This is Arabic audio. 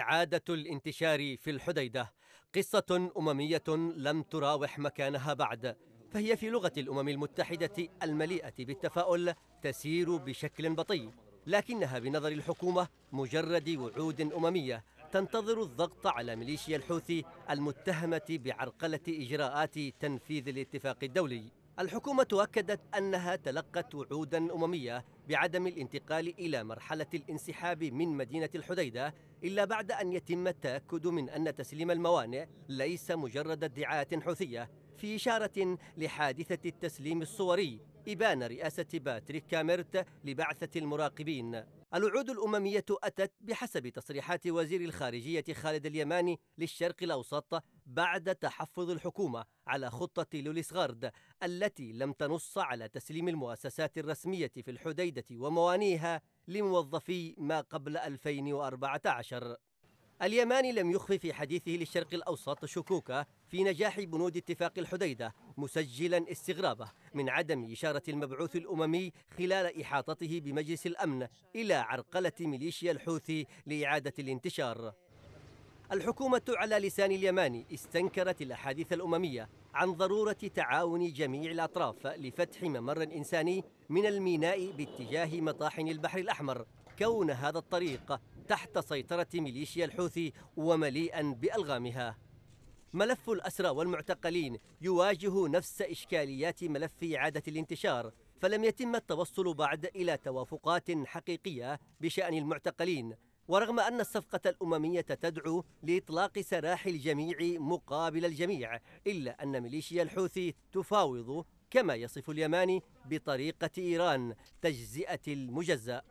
إعادة الانتشار في الحديدة قصة أممية لم تراوح مكانها بعد فهي في لغة الأمم المتحدة المليئة بالتفاؤل تسير بشكل بطيء لكنها بنظر الحكومة مجرد وعود أممية تنتظر الضغط على ميليشيا الحوثي المتهمة بعرقلة إجراءات تنفيذ الاتفاق الدولي الحكومة أكدت أنها تلقت وعودا أممية بعدم الانتقال إلى مرحلة الانسحاب من مدينة الحديدة إلا بعد أن يتم التأكد من أن تسليم الموانئ ليس مجرد ادعاءات حوثية في إشارة لحادثة التسليم الصوري إبان رئاسة باتريك كاميرت لبعثة المراقبين الوعود الأممية أتت بحسب تصريحات وزير الخارجية خالد اليماني للشرق الأوسط بعد تحفظ الحكومة على خطة لوليسغارد التي لم تنص على تسليم المؤسسات الرسمية في الحديدة وموانيها لموظفي ما قبل 2014 اليماني لم يخفي في حديثه للشرق الأوسط شكوكه في نجاح بنود اتفاق الحديدة مسجلا استغرابه من عدم إشارة المبعوث الأممي خلال إحاطته بمجلس الأمن إلى عرقلة ميليشيا الحوثي لإعادة الانتشار الحكومة على لسان اليماني استنكرت الأحاديث الأممية عن ضرورة تعاون جميع الأطراف لفتح ممر إنساني من الميناء باتجاه مطاحن البحر الأحمر كون هذا الطريق تحت سيطرة ميليشيا الحوثي ومليئا بألغامها ملف الأسرى والمعتقلين يواجه نفس إشكاليات ملف إعادة الانتشار فلم يتم التوصل بعد إلى توافقات حقيقية بشأن المعتقلين ورغم أن الصفقة الأممية تدعو لإطلاق سراح الجميع مقابل الجميع إلا أن ميليشيا الحوثي تفاوض كما يصف اليماني بطريقة إيران تجزئة المجزأ